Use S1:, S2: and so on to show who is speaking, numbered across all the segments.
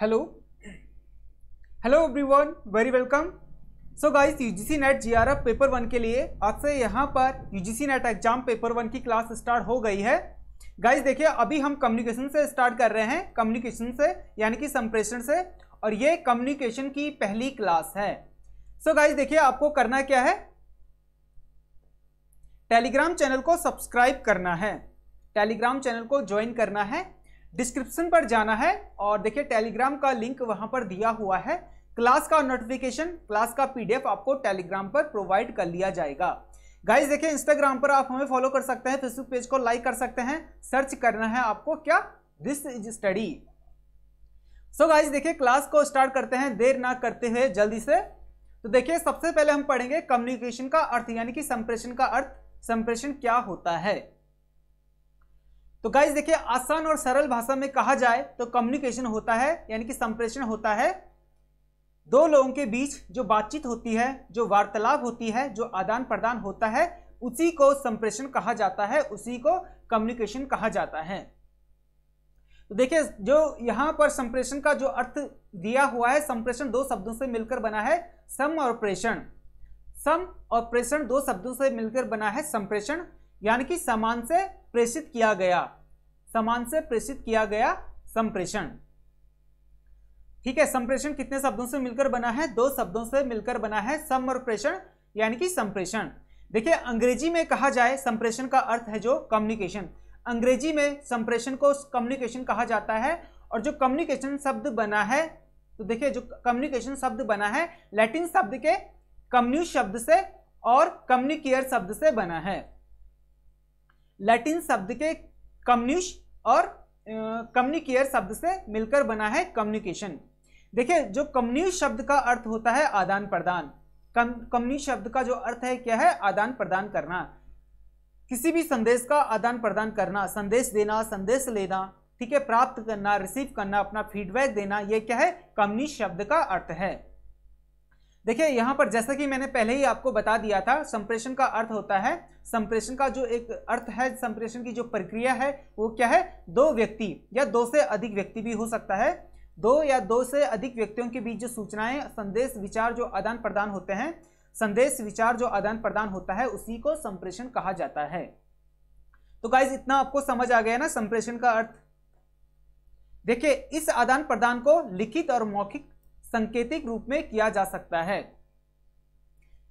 S1: hello hello everyone very welcome so guys UGC NET JRF paper one के लिए आज से यहाँ पर UGC NET exam paper one की क्लास स्टार्ट हो गई है गाइस देखिए अभी हम कम्युनिकेशन से स्टार्ट कर रहे हैं कम्युनिकेशन से यानी कि संप्रेषण से और ये कम्युनिकेशन की पहली क्लास है सो गाइज गाइस देखिए आपको करना क्या है टेलीग्राम चैनल को सब्सक्राइब करना है टेलीग्राम चैनल को ज्वाइन करना है डिस्क्रिप्शन पर जाना है और देखिए टेलीग्राम का लिंक वहां पर दिया हुआ है क्लास का नोटिफिकेशन क्लास का पीडीएफ आपको टेलीग्राम पर प्रोवाइड कर लिया जाएगा गाइज देखिए इंस्टाग्राम पर आप हमें फॉलो कर सकते हैं फेसबुक पेज को लाइक कर सकते हैं सर्च करना है आपको क्या this is study so guys देखिए क्लास को स्टार्ट करते हैं देर ना करते हुए जल्दी से तो देखिए सबसे पहले हम पढ़ेंगे कम्युनिकेशन का अर्थ यानी कि संप्रेषण का अर्थ संप्रेषण क्या होता है तो गाइज देखिए आसान और सरल भाषा में कहा जाए तो कम्युनिकेशन होता है यानी कि संप्रेषण होता है दो लोगों के बीच जो बातचीत होती है जो वार्तालाप होती है जो आदान प्रदान होता है उसी को संप्रेषण कहा जाता है उसी को कम्युनिकेशन कहा जाता है तो देखिए जो यहां पर संप्रेषण का जो अर्थ दिया हुआ है संप्रेषण दो शब्दों से मिलकर बना है सम और प्रेषण सम और प्रेषण दो शब्दों से मिलकर बना है संप्रेषण यानी कि समान से प्रेषित किया गया समान से प्रेषित किया गया संप्रेषण ठीक है संप्रेषण कितने शब्दों से मिलकर बना है दो शब्दों से मिलकर बना है समर्प्रेषण यानी कि संप्रेषण देखिए अंग्रेजी में कहा जाए संप्रेषण का अर्थ है जो कम्युनिकेशन अंग्रेजी में संप्रेषण को कम्युनिकेशन कहा जाता है और जो कम्युनिकेशन शब्द बना है तो देखिए जो कम्युनिकेशन शब्द बना है लैटिन शब्द के कम्यू शब्द से और कम्युनिकेयर शब्द से बना है लैटिन शब्द के कम्युश और कम्युनिकेयर शब्द से मिलकर बना है कम्युनिकेशन देखिए जो कम्युनी शब्द का अर्थ होता है आदान प्रदान कम्युनी शब्द का जो अर्थ है क्या है आदान प्रदान करना किसी भी संदेश का आदान प्रदान करना संदेश देना संदेश लेना ठीक है प्राप्त करना रिसीव करना अपना फीडबैक देना यह क्या है कम्युनी शब्द का अर्थ है देखिए यहां पर जैसा कि मैंने पहले ही आपको बता दिया था संप्रेषण का अर्थ होता है संप्रेषण का जो एक अर्थ है संप्रेषण की जो प्रक्रिया है वो क्या है दो व्यक्ति या दो से अधिक व्यक्ति भी हो सकता है दो या दो से अधिक व्यक्तियों के बीच जो सूचनाएं संदेश विचार जो आदान प्रदान होते हैं संदेश विचार जो आदान प्रदान होता है उसी को संप्रेषण कहा जाता है तो गाइज इतना आपको समझ आ गया ना संप्रेषण का अर्थ देखिए इस आदान प्रदान को लिखित और मौखिक संकेतिक रूप में किया जा सकता है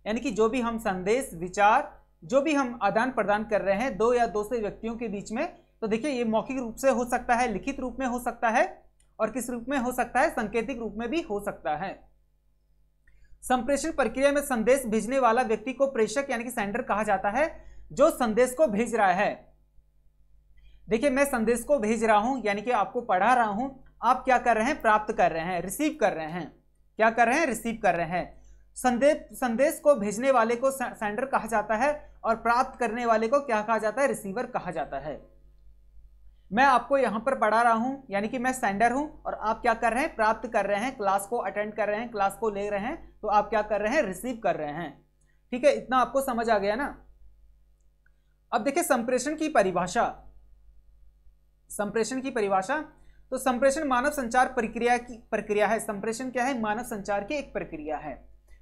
S1: यानी कि जो भी हम संदेश विचार जो भी हम आदान प्रदान कर रहे हैं दो या दो से व्यक्तियों के बीच में तो देखिए ये मौखिक रूप से हो सकता है लिखित रूप में हो सकता है और किस रूप में हो सकता है संकेतिक रूप में भी हो सकता है संप्रेषण प्रक्रिया में संदेश भेजने वाला व्यक्ति को प्रेषक यानी कि सेंडर कहा जाता है जो संदेश को भेज रहा है देखिए मैं संदेश को भेज रहा हूं यानी कि आपको पढ़ा रहा हूं आप क्या कर रहे हैं प्राप्त कर रहे हैं रिसीव कर रहे हैं क्या कर रहे हैं रिसीव कर रहे हैं संदेश संदेश को भेजने वाले को सेंडर कहा जाता है और प्राप्त करने वाले को क्या कहा जाता है रिसीवर कहा जाता है मैं आपको यहां पर पढ़ा रहा हूं यानी कि मैं सेंडर हूं और आप क्या कर रहे हैं प्राप्त कर रहे हैं क्लास को अटेंड कर रहे हैं क्लास को ले रहे हैं तो आप क्या कर रहे हैं रिसीव कर रहे हैं ठीक है इतना आपको समझ आ गया ना अब देखिए संप्रेषण की परिभाषा संप्रेषण की परिभाषा तो संप्रेषण मानव संचार प्रक्रिया की प्रक्रिया है संप्रेषण क्या है मानव संचार की एक प्रक्रिया है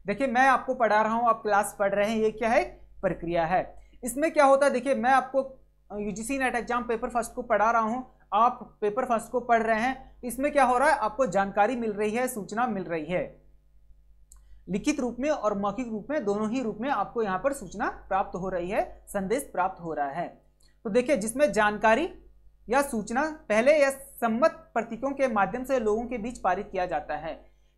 S1: देखिए मैं आपको पढ़ा रहा हूँ आप क्लास पढ़ रहे हैं ये क्या है प्रक्रिया है इसमें क्या होता है देखिए मैं आपको UGC NET exam paper first को पढ़ा रहा हूँ आप पेपर फर्स्ट को पढ़ रहे हैं इसमें क्या हो रहा है आपको जानकारी मिल रही है सूचना मिल रही है लिखित रूप में और मौखिक रूप में दोनों ही रूप में आपको यहाँ पर सूचना प्राप्त हो रही है संदेश प्राप्त हो रहा है तो देखिए जिसमें जानकारी यह सूचना पहले या सम्मत प्रतीकों के माध्यम से लोगों के बीच पारित किया जाता है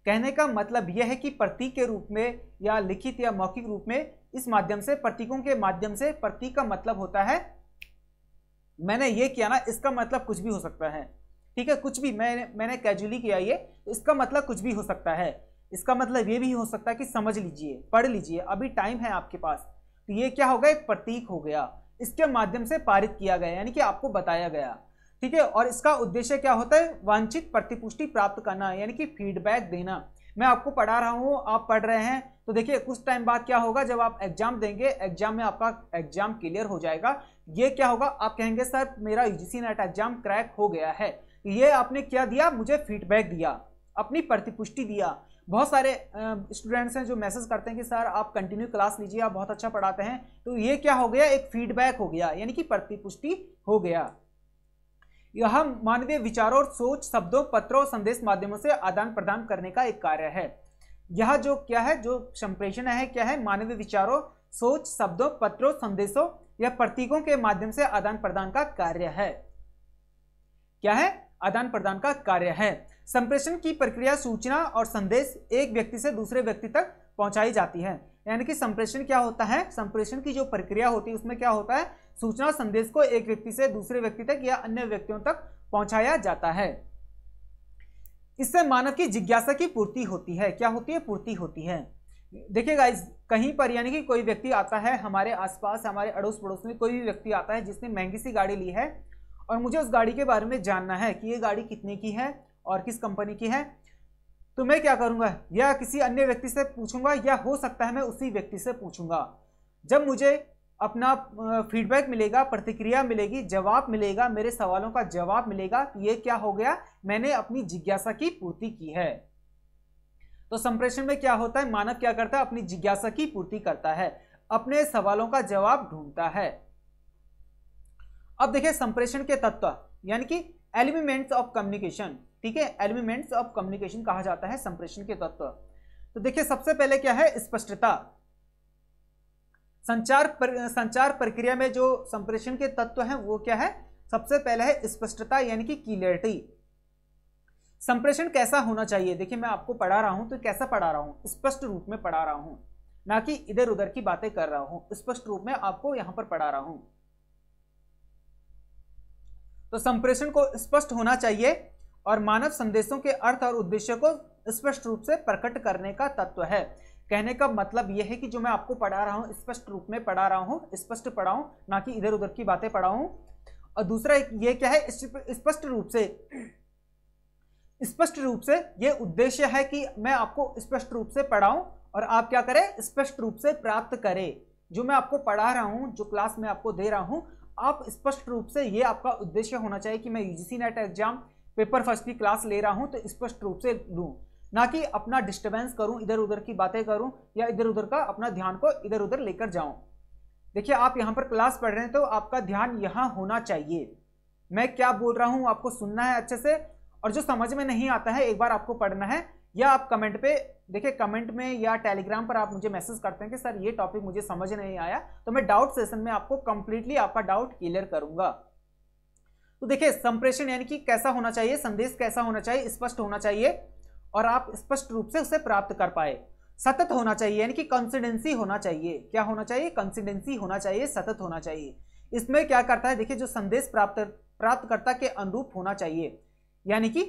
S1: कहने का मतलब यह है कि प्रतीक के रूप में या लिखित या मौखिक रूप में इस माध्यम से प्रतीकों के माध्यम से प्रतीक का मतलब होता है मैंने ये किया ना इसका मतलब कुछ भी हो सकता है ठीक है कुछ भी मैंने मैंने कैजुअली किया ये तो इसका मतलब कुछ भी हो सकता है इसका मतलब ये भी हो सकता है कि समझ लीजिए पढ़ लीजिए अभी टाइम है आपके पास तो ये क्या होगा एक प्रतीक हो गया इसके माध्यम से पारित किया गया यानी कि आपको बताया गया ठीक है और इसका उद्देश्य क्या होता है वांछित प्रतिपुष्टि प्राप्त करना यानी कि फीडबैक देना मैं आपको पढ़ा रहा हूँ आप पढ़ रहे हैं तो देखिए कुछ टाइम बाद क्या होगा जब आप एग्जाम देंगे एग्जाम में आपका एग्जाम क्लियर हो जाएगा ये क्या होगा आप कहेंगे सर मेरा यूजीसी नेट एग्जाम क्रैक हो गया है ये आपने क्या दिया मुझे फीडबैक दिया अपनी प्रतिपुष्टि दिया बहुत सारे स्टूडेंट्स हैं जो मैसेज करते हैं कि सर आप कंटिन्यू क्लास लीजिए आप बहुत अच्छा पढ़ाते हैं तो ये क्या हो गया एक फीडबैक हो गया यानी कि प्रतिपुष्टि हो गया यह मानवीय विचारों और सोच शब्दों पत्रों और संदेश माध्यमों से आदान प्रदान करने का एक कार्य है यह जो क्या है जो संप्रेषण है क्या है मानवीय विचारों सोच शब्दों पत्रों संदेशों या प्रतीकों के माध्यम से आदान प्रदान का कार्य है क्या है आदान प्रदान का कार्य है संप्रेषण की प्रक्रिया सूचना और संदेश एक व्यक्ति से दूसरे व्यक्ति तक पहुंचाई जाती है यानी कि संप्रेषण क्या होता है संप्रेषण की जो प्रक्रिया होती है उसमें क्या होता है सूचना संदेश को एक व्यक्ति से दूसरे व्यक्ति तक या अन्य व्यक्तियों तक पहुंचाया जाता है इससे मानव की जिज्ञासा की पूर्ति होती है क्या होती है पूर्ति होती है देखिए गाइज कहीं पर यानी कि कोई व्यक्ति आता है हमारे आसपास हमारे अड़ोस पड़ोस में कोई भी व्यक्ति आता है जिसने महंगी सी गाड़ी ली है और मुझे उस गाड़ी के बारे में जानना है कि ये गाड़ी कितने की है और किस कंपनी की है तो मैं क्या करूंगा या किसी अन्य व्यक्ति से पूछूंगा या हो सकता है मैं उसी व्यक्ति से पूछूंगा जब मुझे अपना फीडबैक मिलेगा प्रतिक्रिया मिलेगी जवाब मिलेगा मेरे सवालों का जवाब मिलेगा कि तो ये क्या हो गया मैंने अपनी जिज्ञासा की पूर्ति की है तो संप्रेषण में क्या होता है मानव क्या करता है अपनी जिज्ञासा की पूर्ति करता है अपने सवालों का जवाब ढूंढता है अब देखिये संप्रेषण के तत्व यानी कि एलिमेंट्स ऑफ कम्युनिकेशन ठीक है एलिमेंट्स ऑफ कम्युनिकेशन कहा जाता है संप्रेषण के तत्व तो देखिए सबसे पहले क्या है स्पष्टता संचार पर, संचार प्रक्रिया में जो संप्रेषण के तत्व हैं वो क्या है सबसे पहले है स्पष्टता यानी कि क्लियरिटी संप्रेषण कैसा होना चाहिए देखिए मैं आपको पढ़ा रहा हूं तो कैसा पढ़ा रहा हूं स्पष्ट रूप में पढ़ा रहा हूं ना कि इधर उधर की बातें कर रहा हूं स्पष्ट रूप में आपको यहां पर पढ़ा रहा हूं तो संप्रेषण को स्पष्ट होना चाहिए और मानव संदेशों के अर्थ और उद्देश्य को स्पष्ट रूप से प्रकट करने का तत्व है कहने का मतलब यह है कि जो मैं आपको पढ़ा रहा हूँ स्पष्ट रूप में पढ़ा रहा हूँ स्पष्ट पढ़ाऊँ ना कि इधर उधर की बातें पढ़ाऊँ और दूसरा ये क्या है स्पष्ट रूप से स्पष्ट रूप से ये उद्देश्य है कि मैं आपको स्पष्ट रूप से पढ़ाऊँ और आप क्या करें स्पष्ट रूप से प्राप्त करें जो मैं आपको पढ़ा रहा हूँ जो क्लास में आपको दे रहा हूँ आप स्पष्ट रूप से ये आपका उद्देश्य होना चाहिए कि मैं UGC NET exam paper first की क्लास ले रहा हूँ तो स्पष्ट रूप से दूँ ना कि अपना डिस्टर्बेंस करूँ इधर उधर की बातें करूँ या इधर उधर का अपना ध्यान को इधर उधर लेकर जाऊँ देखिए आप यहाँ पर क्लास पढ़ रहे हैं तो आपका ध्यान यहाँ होना चाहिए मैं क्या बोल रहा हूँ आपको सुनना है अच्छे से और जो समझ में नहीं आता है एक बार आपको पढ़ना है या आप कमेंट पे देखिए कमेंट में या टेलीग्राम पर आप मुझे मैसेज करते हैं कि सर ये टॉपिक मुझे समझ नहीं आया तो मैं डाउट सेशन में आपको कंप्लीटली आपका डाउट क्लियर करूंगा तो देखिए संप्रेषण यानी कि कैसा होना चाहिए संदेश कैसा होना चाहिए स्पष्ट होना चाहिए और आप स्पष्ट रूप से उसे प्राप्त कर पाए सतत होना चाहिए यानी कि कंसिडेंसी होना चाहिए क्या होना चाहिए कंसिडेंसी होना चाहिए सतत होना चाहिए इसमें क्या करता है देखिए जो संदेश प्राप्त प्राप्तकर्ता के अनुरूप होना चाहिए यानी कि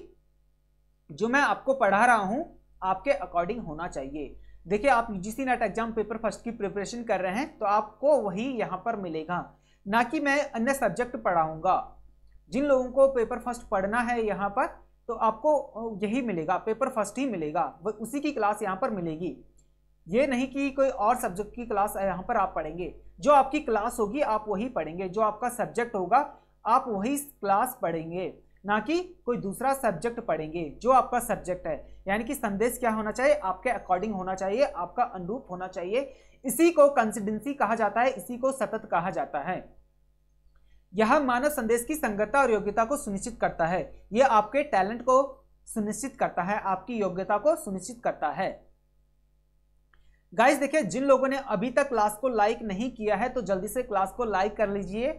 S1: जो मैं आपको पढ़ा रहा हूं आपके अकॉर्डिंग होना चाहिए देखिए आप UGC NET exam paper first की प्रिपरेशन कर रहे हैं तो आपको वही यहां पर मिलेगा ना कि मैं अन्य सब्जेक्ट पढ़ाऊंगा जिन लोगों को पेपर फर्स्ट पढ़ना है यहाँ पर तो आपको यही मिलेगा पेपर फर्स्ट ही मिलेगा वह उसी की क्लास यहाँ पर मिलेगी ये नहीं कि कोई और सब्जेक्ट की क्लास यहाँ पर आप पढ़ेंगे जो आपकी क्लास होगी आप वही पढ़ेंगे जो आपका सब्जेक्ट होगा आप वही क्लास पढ़ेंगे ना कि कोई दूसरा सब्जेक्ट पढ़ेंगे जो आपका सब्जेक्ट है यानी कि संदेश क्या होना चाहिए आपके अकॉर्डिंग होना चाहिए आपका अनुरूप होना चाहिए इसी को कंसिडेंसी कहा जाता है इसी को सतत कहा जाता है यह मानव संदेश की संगता और योग्यता को सुनिश्चित करता है यह आपके टैलेंट को सुनिश्चित करता है आपकी योग्यता को सुनिश्चित करता है गाइस देखिए जिन लोगों ने अभी तक क्लास को लाइक नहीं किया है तो जल्दी से क्लास को लाइक कर लीजिए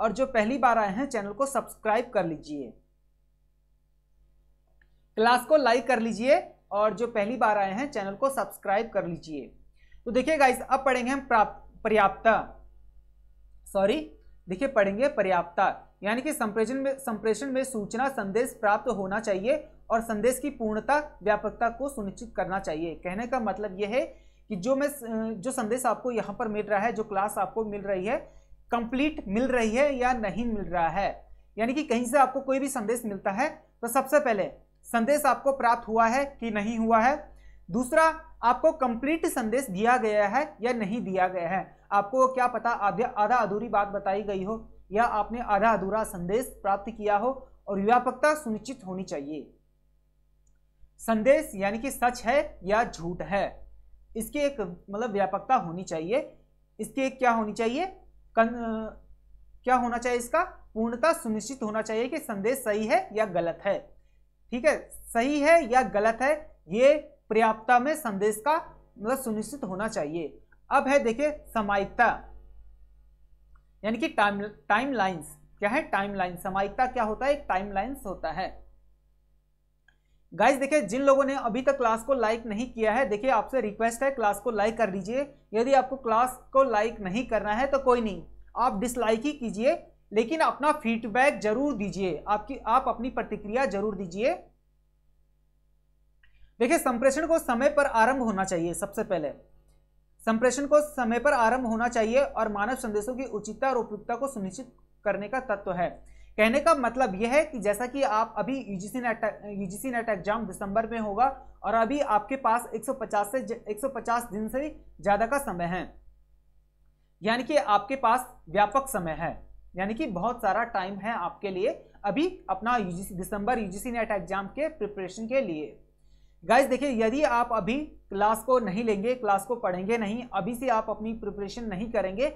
S1: और जो पहली बार आए हैं चैनल को सब्सक्राइब कर लीजिए क्लास को लाइक कर लीजिए और जो पहली बार आए हैं चैनल को सब्सक्राइब कर लीजिए तो देखिए गाइस अब पढ़ेंगे हम पर्याप्त सॉरी देखिए पढ़ेंगे पर्याप्तता यानी कि संप्रेषण में संप्रेषण में सूचना संदेश प्राप्त होना चाहिए और संदेश की पूर्णता व्यापकता को सुनिश्चित करना चाहिए कहने का मतलब यह है कि जो मैं जो संदेश आपको यहाँ पर मिल रहा है जो क्लास आपको मिल रही है कंप्लीट मिल रही है या नहीं मिल रहा है यानी कि कहीं से आपको कोई भी संदेश मिलता है तो सबसे पहले संदेश आपको प्राप्त हुआ है कि नहीं हुआ है दूसरा आपको कंप्लीट संदेश दिया गया है या नहीं दिया गया है आपको क्या पता आधा अधूरी बात बताई गई हो या आपने आधा अधूरा संदेश प्राप्त किया हो और व्यापकता सुनिश्चित होनी चाहिए संदेश यानी कि सच है या झूठ है इसकी एक मतलब व्यापकता होनी चाहिए इसकी एक क्या होनी चाहिए कन, क्या होना चाहिए इसका पूर्णता सुनिश्चित होना चाहिए कि संदेश सही है या गलत है ठीक है सही है या गलत है ये पर्याप्तता में संदेश का मतलब सुनिश्चित होना चाहिए अब है देखिए समायिकता यानी कि टाइम टाइम लाइन्स क्या है टाइम लाइन समायिकता क्या होता है एक टाइम लाइन्स होता है गाइज देखिए जिन लोगों ने अभी तक क्लास को लाइक नहीं किया है देखिए आपसे रिक्वेस्ट है क्लास को लाइक कर दीजिए यदि आपको क्लास को लाइक नहीं करना है तो कोई नहीं आप डिसलाइक ही कीजिए लेकिन अपना फीडबैक जरूर दीजिए आपकी आप अपनी प्रतिक्रिया जरूर दीजिए देखिए संप्रेषण को समय पर आरंभ होना चाहिए सबसे पहले संप्रेषण को समय पर आरंभ होना चाहिए और मानव संदेशों की उचितता और उपयुक्तता को सुनिश्चित करने का तत्व है कहने का मतलब यह है कि जैसा कि आप अभी UGC NET UGC NET exam दिसंबर में होगा और अभी आपके पास 150 से 150 दिन से ज़्यादा का समय है यानी कि आपके पास व्यापक समय है यानी कि बहुत सारा टाइम है आपके लिए अभी अपना यूजीसी दिसंबर यूजीसी नेट एग्जाम के प्रिपरेशन के लिए गाइज देखिए यदि आप अभी क्लास को नहीं लेंगे क्लास को पढ़ेंगे नहीं अभी से आप अपनी प्रिपरेशन नहीं करेंगे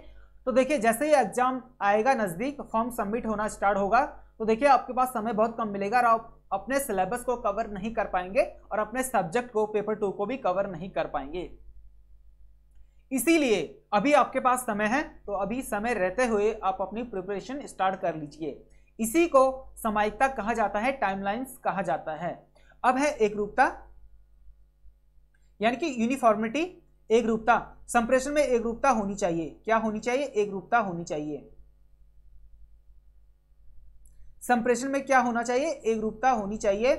S1: तो देखिए जैसे ही एग्जाम आएगा नज़दीक फॉर्म सबमिट होना स्टार्ट होगा तो देखिए आपके पास समय बहुत कम मिलेगा और आप अपने सिलेबस को कवर नहीं कर पाएंगे और अपने सब्जेक्ट को पेपर टू को भी कवर नहीं कर पाएंगे इसीलिए अभी आपके पास समय है तो अभी समय रहते हुए आप अपनी प्रिपरेशन स्टार्ट कर लीजिए इसी को सामायिकता कहा जाता है टाइमलाइंस कहा जाता है अब है एक रूपता यानी कि यूनिफॉर्मिटी एक रूपता संप्रेषण में एक रूपता होनी चाहिए क्या होनी चाहिए एक रूपता होनी चाहिए संप्रेषण में क्या होना चाहिए एक रूपता होनी चाहिए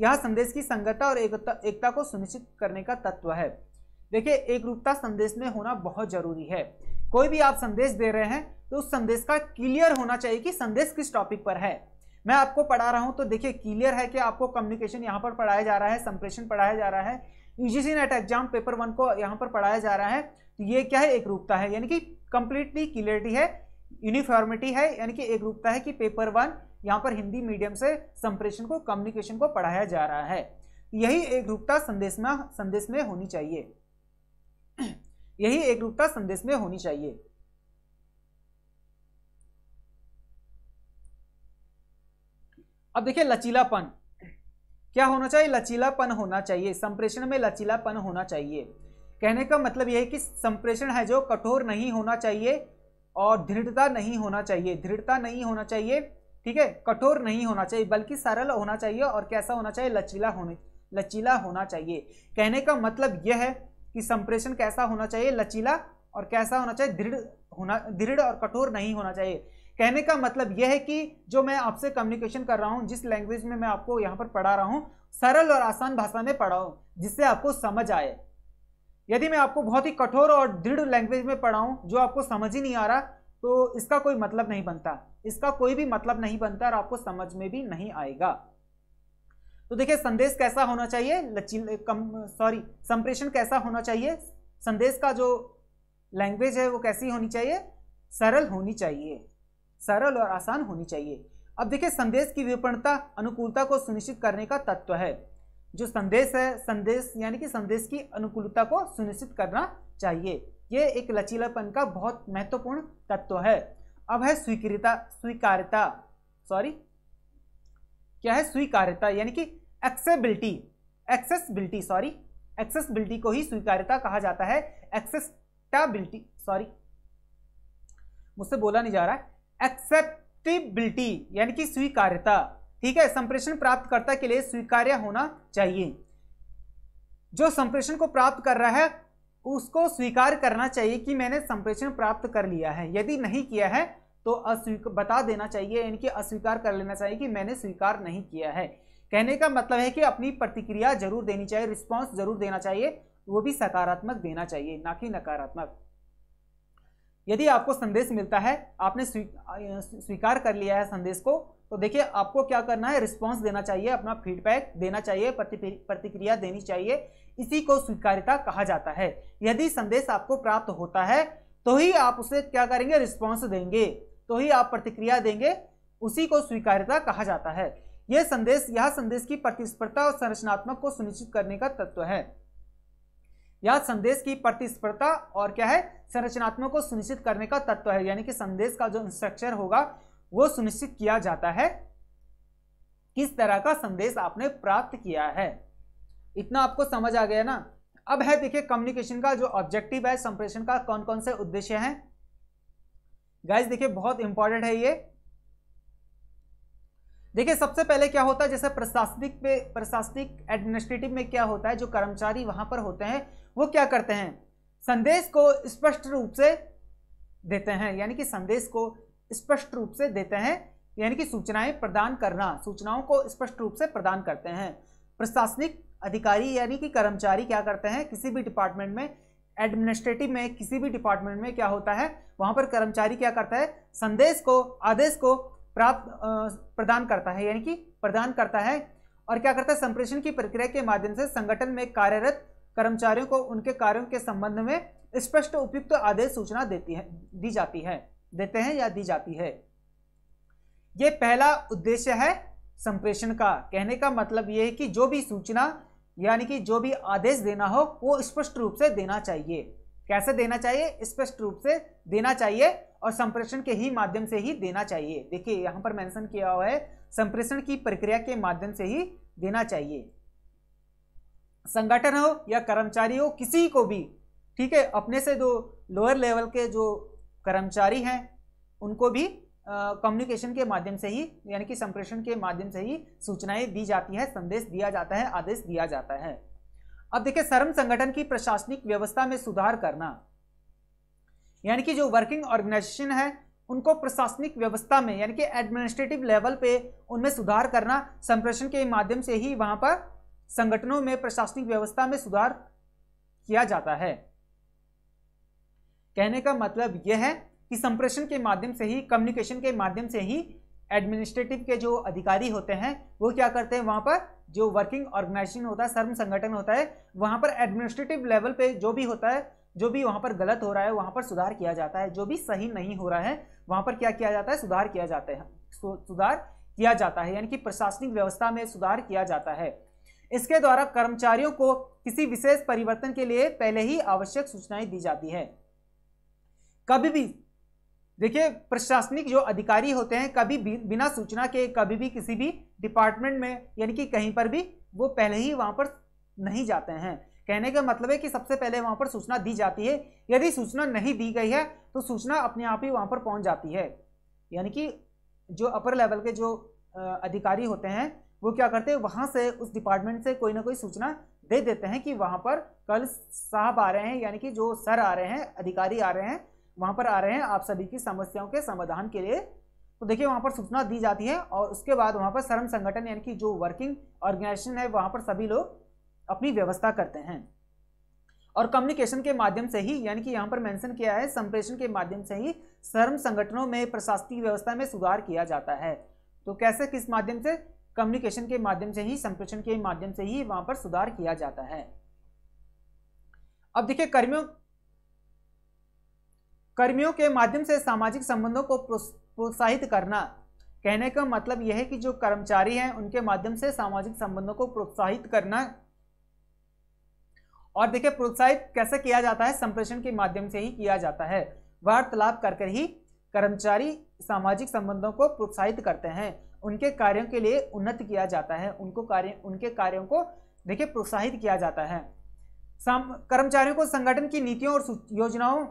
S1: यह संदेश की संगता और एकता को सुनिश्चित करने का तत्व है देखिए एक रूपता संदेश में होना बहुत जरूरी है कोई भी आप संदेश दे रहे हैं तो उस संदेश का क्लियर होना चाहिए कि संदेश किस टॉपिक पर है मैं आपको पढ़ा रहा हूं तो देखिए क्लियर है कि आपको कम्युनिकेशन यहां पर पढ़ाया जा रहा है संप्रेषण पढ़ाया जा रहा है UGC NET exam paper one को यहाँ पर पढ़ाया जा रहा है तो ये क्या है एक रूपता है यानी कि कंप्लीटली क्लियरिटी है यूनिफॉर्मिटी है यानी कि एक रूपता है कि पेपर वन यहाँ पर हिंदी मीडियम से संप्रेषण को कम्युनिकेशन को पढ़ाया जा रहा है यही एक रूपता संदेश में संदेश में होनी चाहिए यही एक रूपता संदेश में होनी चाहिए अब देखिए लचीलापन क्या होना चाहिए लचीलापन होना चाहिए संप्रेषण में लचीलापन होना चाहिए कहने का मतलब यह है कि संप्रेषण है जो कठोर नहीं होना चाहिए और दृढ़ता नहीं होना चाहिए दृढ़ता नहीं होना चाहिए ठीक है कठोर नहीं होना चाहिए बल्कि सरल होना चाहिए और कैसा होना चाहिए लचीला होने लचीला होना चाहिए कहने का मतलब यह है कि संप्रेषण कैसा होना चाहिए लचीला और कैसा होना चाहिए दृढ़ होना दृढ़ और कठोर नहीं होना चाहिए कहने का मतलब यह है कि जो मैं आपसे कम्युनिकेशन कर रहा हूँ जिस लैंग्वेज में मैं आपको यहाँ पर पढ़ा रहा हूँ सरल और आसान भाषा में पढ़ाओ जिससे आपको समझ आए यदि मैं आपको बहुत ही कठोर और दृढ़ लैंग्वेज में पढ़ाऊँ जो आपको समझ ही नहीं आ रहा तो इसका कोई मतलब नहीं बनता इसका कोई भी मतलब नहीं बनता और आपको समझ में भी नहीं आएगा तो देखिए संदेश कैसा होना चाहिए कम सॉरी संप्रेषण कैसा होना चाहिए संदेश का जो लैंग्वेज है वो कैसी होनी चाहिए सरल होनी चाहिए सरल और आसान होनी चाहिए अब देखिए संदेश की विपणता अनुकूलता को सुनिश्चित करने का तत्व है जो संदेश है संदेश यानी कि संदेश की अनुकूलता को सुनिश्चित करना चाहिए ये एक लचीलापन का बहुत महत्वपूर्ण तत्व है अब है स्वीकृता स्वीकारिता सॉरी क्या है स्वीकारिता यानी कि एक्सेबिलिटी एक्सेसबिलिटी सॉरी एक्सेसबिलिटी को ही स्वीकारिता कहा जाता है एक्सेस्टाबिलिटी सॉरी मुझसे बोला नहीं जा रहा है एक्सेप्टेबिलिटी यानी कि स्वीकार्यता ठीक है संप्रेषण प्राप्तकर्ता के लिए स्वीकार्य होना चाहिए जो संप्रेषण को प्राप्त कर रहा है उसको स्वीकार करना चाहिए कि मैंने संप्रेषण प्राप्त कर लिया है यदि नहीं किया है तो अस्वीक बता देना चाहिए यानी कि अस्वीकार कर लेना चाहिए कि मैंने स्वीकार नहीं किया है कहने का मतलब है कि अपनी प्रतिक्रिया जरूर देनी चाहिए रिस्पॉन्स जरूर देना चाहिए वो भी सकारात्मक देना चाहिए ना कि नकारात्मक यदि आपको संदेश मिलता है आपने स्वीकार कर लिया है संदेश को तो देखिए आपको क्या करना है रिस्पांस देना चाहिए अपना फीडबैक देना चाहिए प्रतिक्रिया देनी चाहिए इसी को स्वीकारिता कहा जाता है यदि संदेश आपको प्राप्त होता है तो ही आप उसे क्या करेंगे रिस्पांस देंगे तो ही आप प्रतिक्रिया देंगे उसी को स्वीकारिता कहा जाता है यह संदेश यह संदेश की प्रतिस्पर्धा और संरचनात्मक को सुनिश्चित करने का तत्व है यह संदेश की प्रतिस्पर्धा और क्या है संरचनात्मक को सुनिश्चित करने का तत्व है यानी कि संदेश का जो स्ट्रक्चर होगा वो सुनिश्चित किया जाता है किस तरह का संदेश आपने प्राप्त किया है इतना आपको समझ आ गया ना अब है देखिए कम्युनिकेशन का जो ऑब्जेक्टिव है संप्रेषण का कौन कौन से उद्देश्य हैं गाइस देखिए बहुत इंपॉर्टेंट है ये देखिए सबसे पहले क्या होता है जैसे प्रशासनिक पे प्रशासनिक एडमिनिस्ट्रेटिव में क्या होता है जो कर्मचारी वहां पर होते हैं वो क्या करते हैं संदेश को स्पष्ट रूप से देते हैं यानी कि संदेश को स्पष्ट रूप से देते हैं यानी कि सूचनाएं प्रदान करना सूचनाओं को स्पष्ट रूप से प्रदान करते हैं प्रशासनिक अधिकारी यानी कि कर्मचारी क्या करते हैं किसी भी डिपार्टमेंट में एडमिनिस्ट्रेटिव में किसी भी डिपार्टमेंट में क्या होता है वहां पर कर्मचारी क्या करता है संदेश को आदेश को प्राप्त प्रदान करता है यानी कि प्रदान करता है और क्या करता है संप्रेषण की प्रक्रिया के माध्यम से संगठन में कार्यरत कर्मचारियों को उनके कार्यों के संबंध में स्पष्ट उपयुक्त तो आदेश सूचना देती है दी जाती है देते हैं या दी जाती है यह पहला उद्देश्य है संप्रेषण का कहने का मतलब यह है कि जो भी सूचना यानी कि जो भी आदेश देना हो वो स्पष्ट रूप से देना चाहिए कैसे देना चाहिए स्पष्ट रूप से देना चाहिए और संप्रेषण के ही माध्यम से ही देना चाहिए देखिए यहाँ पर मेंशन किया हुआ है संप्रेषण की प्रक्रिया के माध्यम से ही देना चाहिए संगठन हो या कर्मचारी हो किसी को भी ठीक है अपने से जो लोअर लेवल के जो कर्मचारी हैं उनको भी कम्युनिकेशन के माध्यम से ही यानी कि संप्रेषण के माध्यम से ही सूचनाएं दी जाती है संदेश दिया जाता है आदेश दिया जाता है अब देखिए श्रम संगठन की प्रशासनिक व्यवस्था में सुधार करना यानी कि जो वर्किंग ऑर्गेनाइजेशन है उनको प्रशासनिक व्यवस्था में यानी कि एडमिनिस्ट्रेटिव लेवल पे उनमें सुधार करना संप्रेषण के माध्यम से ही वहां पर संगठनों में प्रशासनिक व्यवस्था में सुधार किया जाता है कहने का मतलब यह है कि संप्रेषण के माध्यम से ही कम्युनिकेशन के माध्यम से ही एडमिनिस्ट्रेटिव के जो अधिकारी होते हैं वो क्या करते हैं वहां पर जो वर्किंग ऑर्गेनाइजेशन होता है सर्व संगठन होता है वहां पर एडमिनिस्ट्रेटिव लेवल पे जो भी होता है जो भी वहां पर गलत हो रहा है वहां पर सुधार किया जाता है जो भी सही नहीं हो रहा है वहां पर क्या किया जाता है सुधार किया जाता है सुधार किया जाता है यानी कि प्रशासनिक व्यवस्था में सुधार किया जाता है इसके द्वारा कर्मचारियों को किसी विशेष परिवर्तन के लिए पहले ही आवश्यक सूचनाएं दी जाती है कभी भी देखिए प्रशासनिक जो अधिकारी होते हैं कभी भी बिना सूचना के कभी भी किसी भी डिपार्टमेंट में यानी कि कहीं पर भी वो पहले ही वहां पर नहीं जाते हैं कहने का मतलब है कि सबसे पहले वहाँ पर सूचना दी जाती है यदि सूचना नहीं दी गई है तो सूचना अपने आप ही वहाँ पर पहुंच जाती है यानी कि जो अपर लेवल के जो अधिकारी होते हैं वो क्या करते हैं वहां से उस डिपार्टमेंट से कोई ना कोई सूचना दे देते हैं कि वहाँ पर कल साहब आ रहे हैं यानी कि जो सर आ रहे हैं अधिकारी आ रहे हैं वहाँ पर आ रहे हैं आप सभी की समस्याओं के समाधान के लिए तो देखिए वहाँ पर सूचना दी जाती है और उसके बाद वहाँ पर श्रम संगठन यानी कि जो वर्किंग ऑर्गेनाइजेशन है वहाँ पर सभी लोग अपनी व्यवस्था करते हैं और कम्युनिकेशन के माध्यम से ही यानी कि यहाँ पर मेंशन किया है संप्रेषण के माध्यम से ही सर्म संगठनों में प्रशासनिक व्यवस्था में सुधार किया जाता है तो कैसे किस माध्यम से कम्युनिकेशन के माध्यम से ही संप्रेषण के माध्यम से ही वहां पर सुधार किया जाता है अब देखिए कर्मियों कर्मियों के माध्यम से सामाजिक संबंधों को प्रोत्साहित करना कहने का मतलब यह है कि जो कर्मचारी हैं उनके माध्यम से सामाजिक संबंधों को प्रोत्साहित करना और देखिए प्रोत्साहित कैसे किया जाता है संप्रेषण के माध्यम से ही किया जाता है वार्तालाप कर ही कर्मचारी सामाजिक संबंधों को प्रोत्साहित करते हैं उनके कार्यों के लिए उन्नत किया जाता है उनको कार्य उनके कार्यों को देखिए प्रोत्साहित किया जाता है कर्मचारियों को संगठन की नीतियों और योजनाओं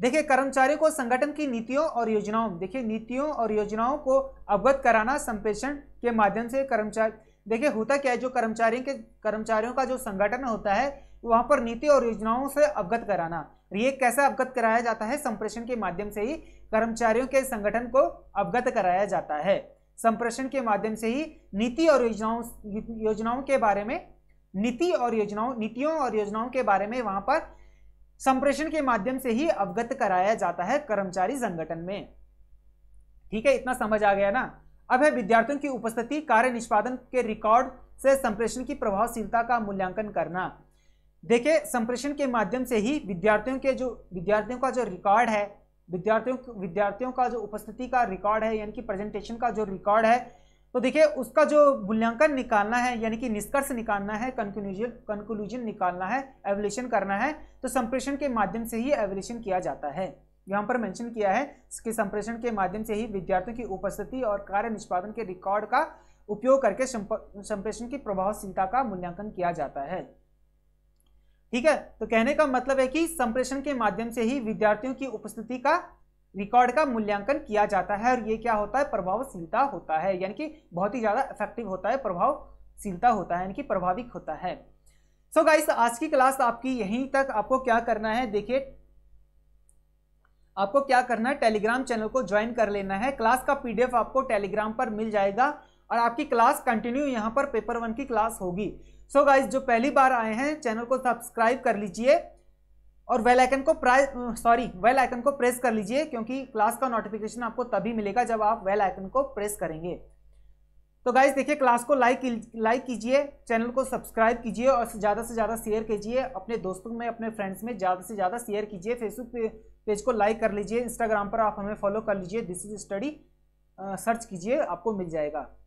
S1: देखिए कर्मचारियों को संगठन की नीतियों और योजनाओं देखिए नीतियों और योजनाओं को अवगत कराना संप्रेषण के माध्यम से कर्मचारी देखिए होता क्या है जो कर्मचारियों के कर्मचारियों का जो संगठन होता है वहां पर नीति और योजनाओं से अवगत कराना ये कैसे अवगत कराया जाता है संप्रेषण के माध्यम से ही कर्मचारियों के संगठन को अवगत कराया जाता है संप्रेषण के माध्यम से ही नीति और योजनाओं योजनाओं के बारे में नीति और योजनाओं नीतियों और योजनाओं के बारे में वहां पर संप्रेषण के माध्यम से ही अवगत कराया जाता है कर्मचारी संगठन में ठीक है इतना समझ आ गया ना अब है विद्यार्थियों की उपस्थिति कार्य निष्पादन के रिकॉर्ड से संप्रेषण की प्रभावशीलता का मूल्यांकन करना देखिए संप्रेषण के माध्यम से ही विद्यार्थियों के जो विद्यार्थियों का जो रिकॉर्ड है विद्यार्थियों विद्यार्थियों का जो उपस्थिति का रिकॉर्ड है यानी कि प्रेजेंटेशन का जो रिकॉर्ड है तो देखिए उसका जो मूल्यांकन निकालना है यानी कि निष्कर्ष निकालना है कंक्लूजन कंक्लूजन निकालना है एवोल्यूशन करना है तो संप्रेषण के माध्यम से ही एवोल्यूशन किया जाता है यहाँ पर मेंशन किया है कि संप्रेषण के माध्यम से ही विद्यार्थियों की उपस्थिति और कार्य निष्पादन के रिकॉर्ड का उपयोग करके संप्रेषण की प्रभावशीलता का मूल्यांकन किया जाता है ठीक है तो कहने का मतलब है कि संप्रेषण के माध्यम से ही विद्यार्थियों की उपस्थिति का रिकॉर्ड का मूल्यांकन किया जाता है और ये क्या होता है प्रभावशीलता होता है यानी कि बहुत ही ज़्यादा इफेक्टिव होता है प्रभावशीलता होता है यानी कि प्रभावित होता है सो so गाइस आज की क्लास आपकी यहीं तक आपको क्या करना है देखिए आपको क्या करना है टेलीग्राम चैनल को ज्वाइन कर लेना है क्लास का पीडीएफ आपको टेलीग्राम पर मिल जाएगा और आपकी क्लास कंटिन्यू यहाँ पर पेपर वन की क्लास होगी सो so गाइज जो पहली बार आए हैं चैनल को सब्सक्राइब कर लीजिए और वेल आइकन को प्राइज सॉरी वेल आइकन को प्रेस कर लीजिए क्योंकि क्लास का नोटिफिकेशन आपको तभी मिलेगा जब आप वेल आइकन को प्रेस करेंगे तो गाइज देखिए क्लास को लाइक लाइक कीजिए चैनल को सब्सक्राइब कीजिए और ज़्यादा से ज़्यादा शेयर कीजिए अपने दोस्तों में अपने फ्रेंड्स में ज़्यादा से ज़्यादा शेयर कीजिए फेसबुक पे पेज को लाइक कर लीजिए इंस्टाग्राम पर आप हमें फॉलो कर लीजिए दिस इज स्टडी सर्च कीजिए आपको मिल जाएगा